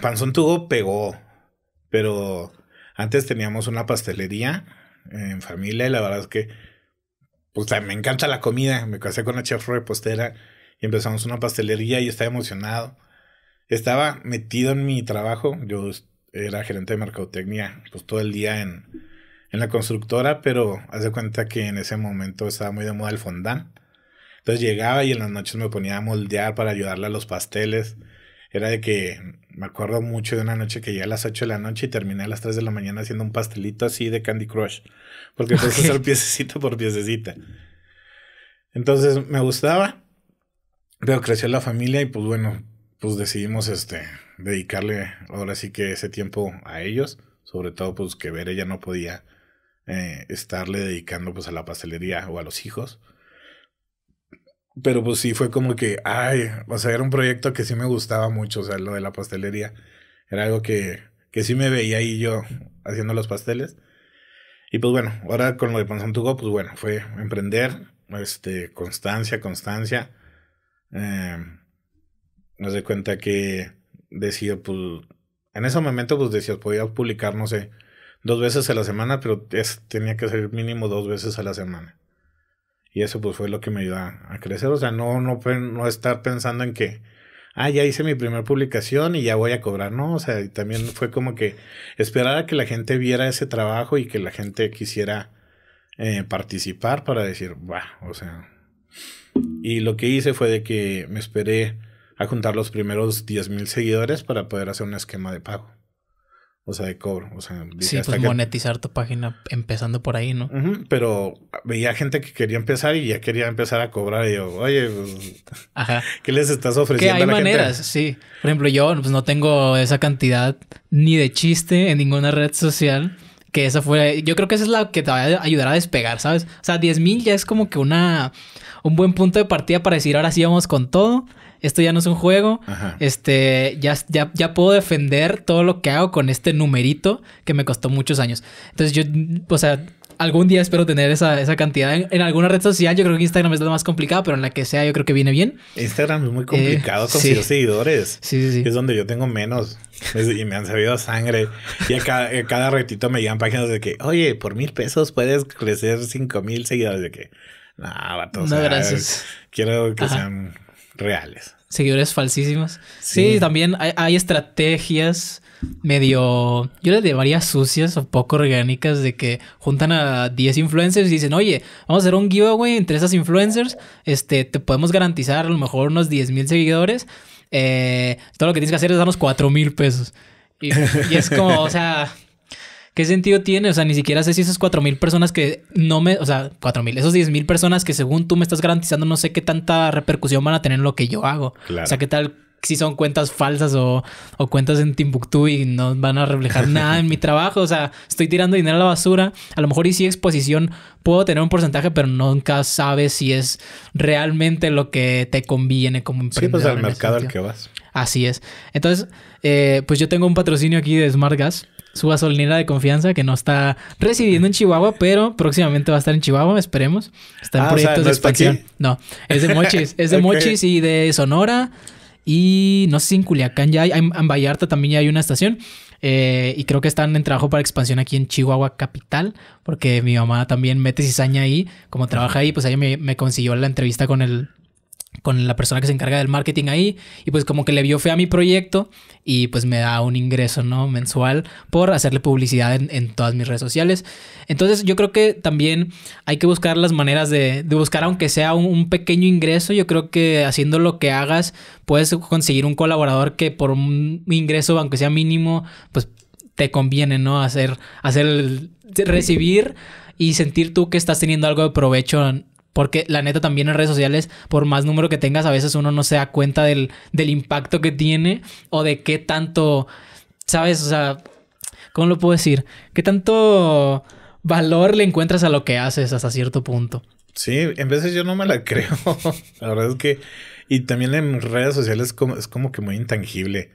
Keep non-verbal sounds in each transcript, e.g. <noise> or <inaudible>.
Panzón tuvo, pegó, pero antes teníamos una pastelería en familia y la verdad es que pues me encanta la comida. Me casé con la chef repostera y empezamos una pastelería y estaba emocionado. Estaba metido en mi trabajo. Yo era gerente de mercadotecnia, pues todo el día en, la constructora, pero hace cuenta que en ese momento estaba muy de moda el fondant. Entonces llegaba y en las noches me ponía a moldear para ayudarle a los pasteles. Era de que me acuerdo mucho de una noche que llegué a las 8 de la noche y terminé a las 3 de la mañana haciendo un pastelito así de Candy Crush. Porque fue <laughs> hacer piececito por piececita. Entonces me gustaba, pero creció la familia y pues bueno, pues decidimos este, dedicarle ahora sí que ese tiempo a ellos. Sobre todo pues que ver ella no podía eh, estarle dedicando pues a la pastelería o a los hijos. Pero pues sí fue como que, ay, o sea, era un proyecto que sí me gustaba mucho, o sea, lo de la pastelería. Era algo que, sí me veía ahí yo haciendo los pasteles. Y pues bueno, ahora con lo de Pan pues bueno, fue emprender, este, constancia, constancia. Eh, em, nos cuenta que decía, pues, en ese momento, pues decía, podía publicar, no sé, dos veces a la semana, pero es, tenía que ser mínimo dos veces a la semana. Y eso pues fue lo que me ayudó a, crecer. O sea, no, no, no estar pensando en que, ah, ya hice mi primera publicación y ya voy a cobrar, ¿no? O sea, también fue como que esperar a que la gente viera ese trabajo y que la gente quisiera eh, participar para decir, va, o sea. Y lo que hice fue de que me esperé a juntar los primeros 10 mil seguidores para poder hacer un esquema de pago. O sea, de cobro. O sea, pues monetizar tu página empezando por ahí, ¿no? Pero veía gente que quería empezar y ya quería empezar a cobrar. Y yo, oye, <laughs> ¿qué les estás ofreciendo? Que hay maneras, sí. Por ejemplo, yo pues, no tengo esa cantidad ni de chiste en ninguna red social. Que esa fuera... yo creo que esa es la que te va a ayudar a despegar, ¿sabes? O sea, 10 mil ya es como que una, un buen punto de partida para decir ahora sí vamos con todo esto ya no es un juego, este, ya, ya, puedo defender todo lo que hago con este numerito que me costó muchos años. Entonces yo, o sea, algún día espero tener esa, esa cantidad. En, alguna red social yo creo que Instagram es lo más complicado, pero en la que sea yo creo que viene bien. Instagram es muy complicado eh, con seguidores. Sí, sí, sí. Es donde yo tengo menos. Y me han servido sangre. Y a cada, retito ratito me llegan páginas de que, oye, por mil pesos puedes crecer cinco mil seguidores. De que, no, gracias. Quiero que sean reales. Seguidores falsísimos. Sí, también hay, estrategias medio, yo les varias sucias o poco orgánicas de que juntan a 10 influencers y dicen, oye, vamos a hacer un giveaway entre esas influencers, este, te podemos garantizar a lo mejor unos 10 mil seguidores, eh, todo lo que tienes que hacer es darnos 4 mil pesos. Y, y es como, o sea, ¿qué sentido tiene? O sea, ni siquiera sé si esas mil personas que no me, o sea, 4.000, esos mil personas que según tú me estás garantizando, no sé qué tanta repercusión van a tener en lo que yo hago. O sea, ¿qué tal si son cuentas falsas o, cuentas en Timbuktu y no van a reflejar <laughs> nada en mi trabajo. O sea, estoy tirando dinero a la basura. A lo mejor y si exposición puedo tener un porcentaje, pero nunca sabes si es realmente lo que te conviene como emprendedor. Sí, pues al mercado al que vas. Así es. Entonces, eh, pues yo tengo un patrocinio aquí de Smart Gas su gasolinera de confianza que no está residiendo en Chihuahua, pero próximamente va a estar en Chihuahua, esperemos. Está en ah, proyectos de expansión. No, es de Mochis, es de <laughs> Mochis y de Sonora. Y no sé si en Culiacán ya hay, en Vallarta también ya hay una estación. Eh, y creo que están en trabajo para expansión aquí en Chihuahua Capital, porque mi mamá también mete cizaña ahí, como trabaja ahí, pues ella me consiguió la entrevista con el con la persona que se encarga del marketing ahí y pues como que le vio fe a mi proyecto y pues me da un ingreso no mensual por hacerle publicidad en, todas mis redes sociales entonces yo creo que también hay que buscar las maneras de, buscar aunque sea un, pequeño ingreso yo creo que haciendo lo que hagas puedes conseguir un colaborador que por un ingreso aunque sea mínimo pues te conviene no hacer hacer recibir y sentir tú que estás teniendo algo de provecho porque la neta también en redes sociales, por más número que tengas, a veces uno no se da cuenta del, impacto que tiene o de qué tanto, ¿sabes? O sea, ¿cómo lo puedo decir? ¿Qué tanto valor le encuentras a lo que haces hasta cierto punto? Sí, en veces yo no me la <laughs> creo. la verdad es que... Y también en redes sociales es como que muy intangible.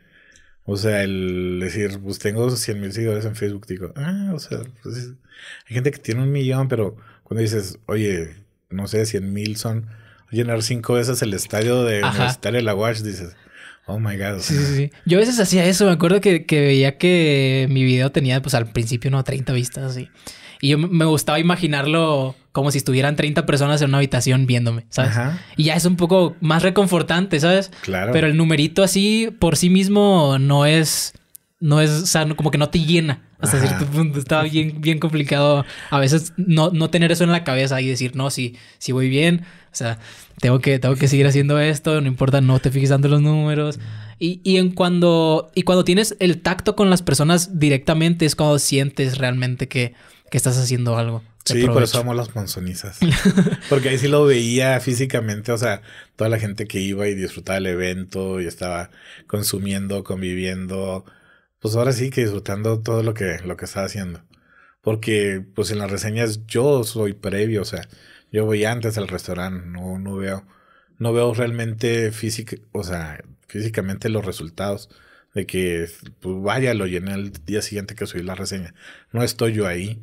O sea, el decir, pues tengo 100 mil seguidores en Facebook, digo, ah, o sea, pues, hay gente que tiene un millón, pero cuando dices, oye, no sé, 100 mil son llenar cinco veces el estadio de Ajá. Universitario de la Watch, dices. Oh my God. Sí, sí, sí. Yo a veces hacía eso. Me acuerdo que, veía que mi video tenía, pues al principio, no 30 vistas así. Y yo me gustaba imaginarlo como si estuvieran 30 personas en una habitación viéndome, ¿sabes? Y ya es un poco más reconfortante, ¿sabes? Claro. Pero el numerito así por sí mismo no es. No es, o sea, como que no te llena hasta cierto punto. Estaba bien, bien complicado a veces no, tener eso en la cabeza y decir, no, sí, sí voy bien. O sea, tengo que, tengo que seguir haciendo esto, no importa, no te fijes tanto los números. Y, en cuando, y cuando tienes el tacto con las personas directamente es cuando sientes realmente que, estás haciendo algo. Sí, por eso amo las monzonizas. <laughs> Porque ahí sí lo veía físicamente, o sea, toda la gente que iba y disfrutaba el evento y estaba consumiendo, conviviendo, pues ahora sí que disfrutando todo lo que, lo que está haciendo. Porque pues en las reseñas yo soy previo, o sea, yo voy antes al restaurante, no, veo, no veo realmente o sea, físicamente los resultados de que pues vaya, lo llené el día siguiente que subí la reseña. No estoy yo ahí.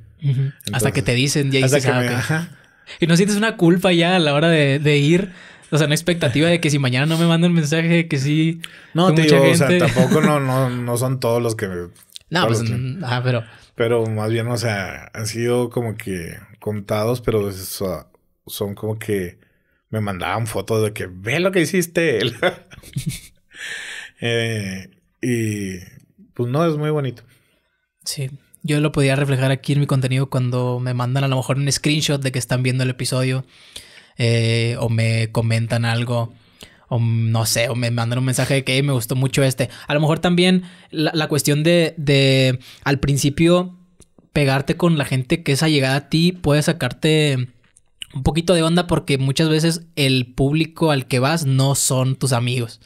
hasta que te dicen, ya hasta <laughs> Y no sientes una culpa ya a la hora de, de ir o sea, hay expectativa de que si mañana no me mandan mensaje, que sí. No, te digo, o sea, tampoco no, <laughs> no, son todos los que. No, pues, mm, ah, pero. Pero más bien, o sea, han sido como que contados, pero son como que me mandaban fotos de que ve lo que hiciste. <laughs> eh, y pues no, es muy bonito. Sí. Yo lo podía reflejar aquí en mi contenido cuando me mandan a lo mejor un screenshot de que están viendo el episodio eh, o me comentan algo o no sé, o me mandan un mensaje de que me gustó mucho este. A lo mejor también la, cuestión de, de, al principio pegarte con la gente que es allegada a ti puede sacarte un poquito de onda porque muchas veces el público al que vas no son tus amigos.